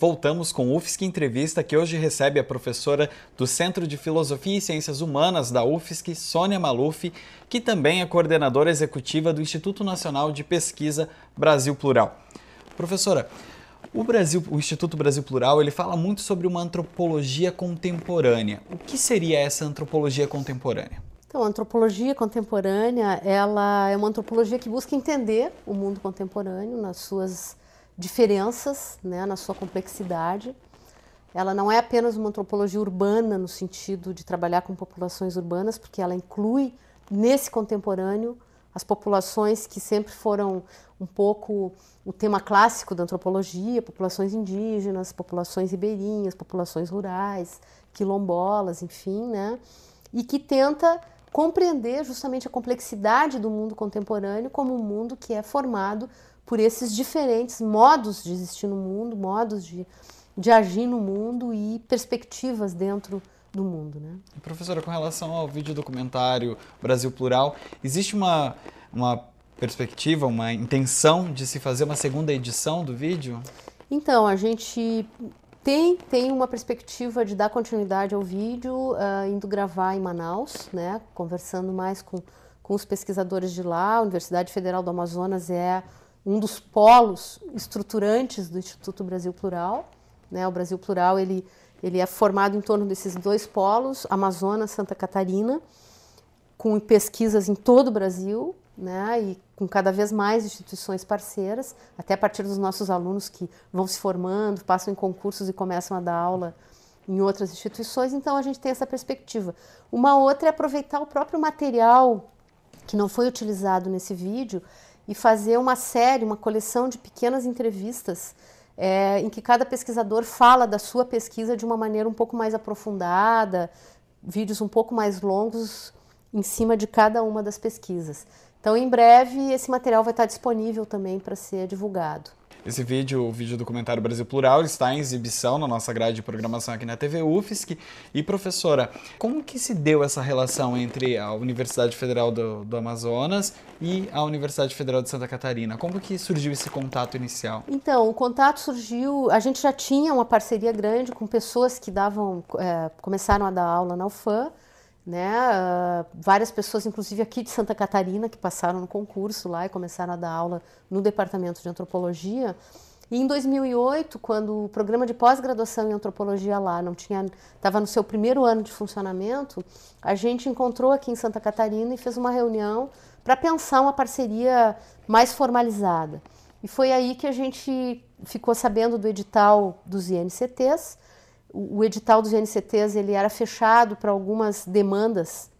Voltamos com UFSC Entrevista, que hoje recebe a professora do Centro de Filosofia e Ciências Humanas da UFSC, Sônia Maluf, que também é coordenadora executiva do Instituto Nacional de Pesquisa Brasil Plural. Professora, o, Brasil, o Instituto Brasil Plural ele fala muito sobre uma antropologia contemporânea. O que seria essa antropologia contemporânea? Então, a antropologia contemporânea ela é uma antropologia que busca entender o mundo contemporâneo nas suas diferenças né, na sua complexidade. Ela não é apenas uma antropologia urbana no sentido de trabalhar com populações urbanas, porque ela inclui nesse contemporâneo as populações que sempre foram um pouco o tema clássico da antropologia, populações indígenas, populações ribeirinhas, populações rurais, quilombolas, enfim, né? E que tenta compreender justamente a complexidade do mundo contemporâneo como um mundo que é formado por esses diferentes modos de existir no mundo, modos de, de agir no mundo e perspectivas dentro do mundo. Né? Professora, com relação ao vídeo documentário Brasil Plural, existe uma, uma perspectiva, uma intenção de se fazer uma segunda edição do vídeo? Então, a gente tem, tem uma perspectiva de dar continuidade ao vídeo, uh, indo gravar em Manaus, né, conversando mais com, com os pesquisadores de lá. A Universidade Federal do Amazonas é um dos polos estruturantes do Instituto Brasil Plural. Né? O Brasil Plural ele, ele é formado em torno desses dois polos, Amazonas, Santa Catarina, com pesquisas em todo o Brasil, né, e com cada vez mais instituições parceiras, até a partir dos nossos alunos que vão se formando, passam em concursos e começam a dar aula em outras instituições, então a gente tem essa perspectiva. Uma outra é aproveitar o próprio material que não foi utilizado nesse vídeo, e fazer uma série, uma coleção de pequenas entrevistas é, em que cada pesquisador fala da sua pesquisa de uma maneira um pouco mais aprofundada, vídeos um pouco mais longos em cima de cada uma das pesquisas. Então, em breve, esse material vai estar disponível também para ser divulgado. Esse vídeo, o vídeo documentário Brasil Plural, está em exibição na nossa grade de programação aqui na TV UFSC. E, professora, como que se deu essa relação entre a Universidade Federal do, do Amazonas e a Universidade Federal de Santa Catarina? Como que surgiu esse contato inicial? Então, o contato surgiu... A gente já tinha uma parceria grande com pessoas que davam, é, começaram a dar aula na UFAM, né? Uh, várias pessoas, inclusive aqui de Santa Catarina, que passaram no concurso lá e começaram a dar aula no departamento de antropologia. E em 2008, quando o programa de pós-graduação em antropologia lá não tinha, estava no seu primeiro ano de funcionamento, a gente encontrou aqui em Santa Catarina e fez uma reunião para pensar uma parceria mais formalizada. E foi aí que a gente ficou sabendo do edital dos INCTs o, edital dos NCTs ele era fechado para algumas demandas,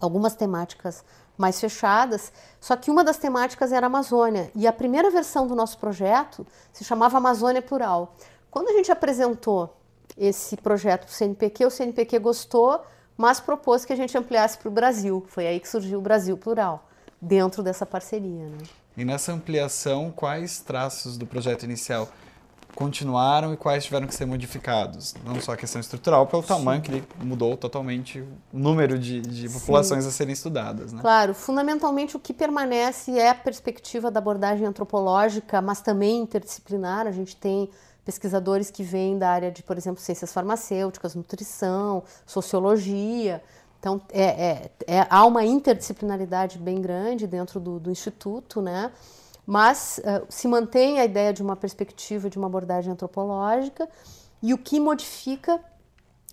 algumas temáticas mais fechadas, só que uma das temáticas era a Amazônia. E a primeira versão do nosso projeto se chamava Amazônia Plural. Quando a gente apresentou esse projeto para o CNPq, o CNPq gostou, mas propôs que a gente ampliasse para o Brasil. Foi aí que surgiu o Brasil Plural, dentro dessa parceria. Né? E nessa ampliação, quais traços do projeto inicial continuaram e quais tiveram que ser modificados. Não só a questão estrutural, pelo Sim. tamanho que ele mudou totalmente o número de, de populações Sim. a serem estudadas. Né? Claro, fundamentalmente o que permanece é a perspectiva da abordagem antropológica, mas também interdisciplinar. A gente tem pesquisadores que vêm da área de, por exemplo, ciências farmacêuticas, nutrição, sociologia. Então, é, é, é há uma interdisciplinaridade bem grande dentro do, do instituto, né? Mas uh, se mantém a ideia de uma perspectiva, de uma abordagem antropológica, e o que modifica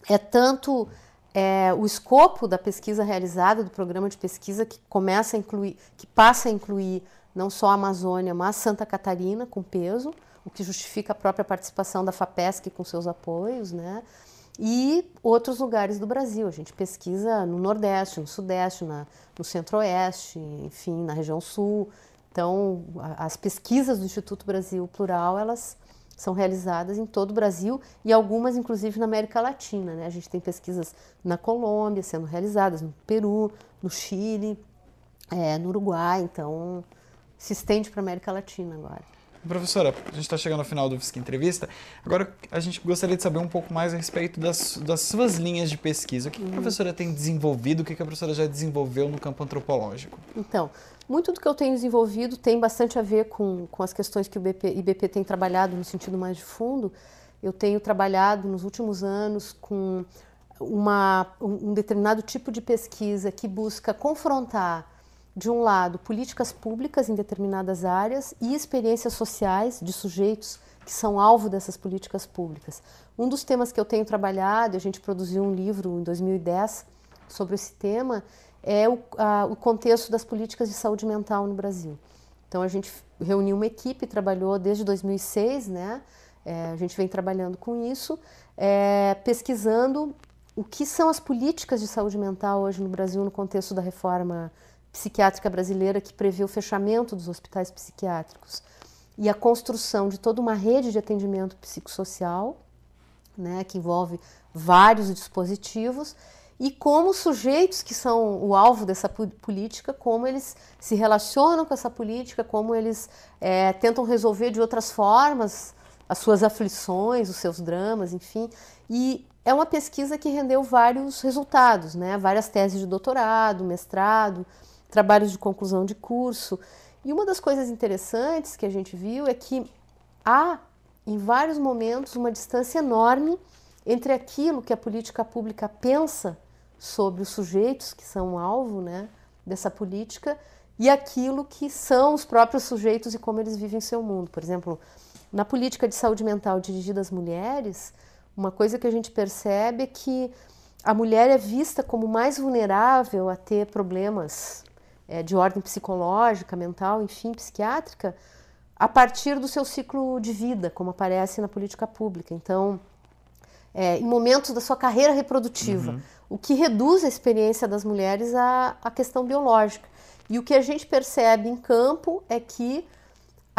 é tanto é, o escopo da pesquisa realizada, do programa de pesquisa, que começa a incluir, que passa a incluir não só a Amazônia, mas Santa Catarina com peso, o que justifica a própria participação da FAPESC com seus apoios, né? E outros lugares do Brasil. A gente pesquisa no Nordeste, no Sudeste, na, no Centro-Oeste, enfim, na região Sul. Então, as pesquisas do Instituto Brasil Plural, elas são realizadas em todo o Brasil e algumas, inclusive, na América Latina. Né? A gente tem pesquisas na Colômbia sendo realizadas, no Peru, no Chile, é, no Uruguai. Então, se estende para a América Latina agora. Professora, a gente está chegando ao final do FISC Entrevista. Agora, a gente gostaria de saber um pouco mais a respeito das, das suas linhas de pesquisa. O que, que a uhum. professora tem desenvolvido, o que, que a professora já desenvolveu no campo antropológico? Então, muito do que eu tenho desenvolvido tem bastante a ver com, com as questões que o BP, IBP tem trabalhado no sentido mais de fundo. Eu tenho trabalhado nos últimos anos com uma, um determinado tipo de pesquisa que busca confrontar de um lado, políticas públicas em determinadas áreas e experiências sociais de sujeitos que são alvo dessas políticas públicas. Um dos temas que eu tenho trabalhado, a gente produziu um livro em 2010 sobre esse tema, é o, a, o contexto das políticas de saúde mental no Brasil. Então a gente reuniu uma equipe, trabalhou desde 2006, né? É, a gente vem trabalhando com isso, é, pesquisando o que são as políticas de saúde mental hoje no Brasil no contexto da reforma psiquiátrica brasileira que prevê o fechamento dos hospitais psiquiátricos e a construção de toda uma rede de atendimento psicossocial, né, que envolve vários dispositivos, e como sujeitos que são o alvo dessa política, como eles se relacionam com essa política, como eles é, tentam resolver de outras formas as suas aflições, os seus dramas, enfim. E é uma pesquisa que rendeu vários resultados, né, várias teses de doutorado, mestrado, trabalhos de conclusão de curso. E uma das coisas interessantes que a gente viu é que há, em vários momentos, uma distância enorme entre aquilo que a política pública pensa sobre os sujeitos que são alvo né, dessa política e aquilo que são os próprios sujeitos e como eles vivem seu mundo. Por exemplo, na política de saúde mental dirigida às mulheres, uma coisa que a gente percebe é que a mulher é vista como mais vulnerável a ter problemas é, de ordem psicológica, mental, enfim, psiquiátrica, a partir do seu ciclo de vida, como aparece na política pública. Então, é, em momentos da sua carreira reprodutiva, uhum. o que reduz a experiência das mulheres à, à questão biológica. E o que a gente percebe em campo é que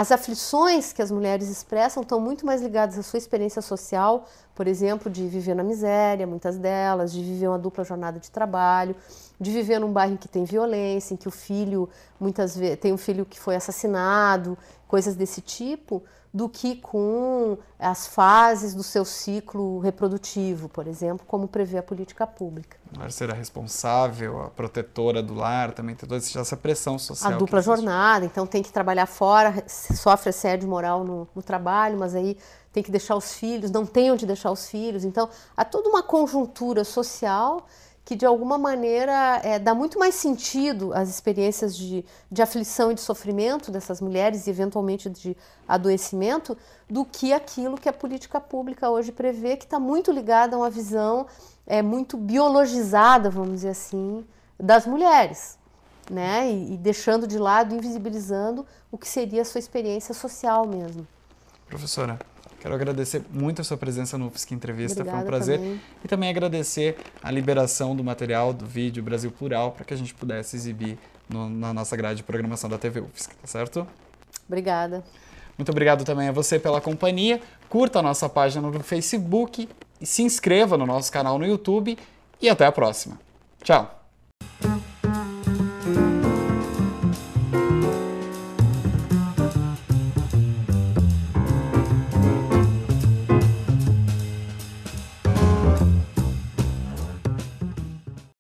as aflições que as mulheres expressam estão muito mais ligadas à sua experiência social, por exemplo, de viver na miséria, muitas delas, de viver uma dupla jornada de trabalho, de viver num bairro em que tem violência, em que o filho muitas vezes tem um filho que foi assassinado, coisas desse tipo do que com as fases do seu ciclo reprodutivo, por exemplo, como prevê a política pública. A ser a responsável, a protetora do lar, também tem toda essa pressão social. A dupla jornada, então tem que trabalhar fora, sofre assédio moral no, no trabalho, mas aí tem que deixar os filhos, não tem onde deixar os filhos. Então há toda uma conjuntura social que de alguma maneira é, dá muito mais sentido às experiências de, de aflição e de sofrimento dessas mulheres e eventualmente de adoecimento do que aquilo que a política pública hoje prevê, que está muito ligada a uma visão é, muito biologizada, vamos dizer assim, das mulheres, né? E, e deixando de lado, invisibilizando o que seria a sua experiência social mesmo. Professora, Quero agradecer muito a sua presença no UFSC Entrevista, Obrigada foi um prazer. Também. E também agradecer a liberação do material do vídeo Brasil Plural para que a gente pudesse exibir no, na nossa grade de programação da TV UFSC, tá certo? Obrigada. Muito obrigado também a você pela companhia. Curta a nossa página no Facebook, se inscreva no nosso canal no YouTube e até a próxima. Tchau!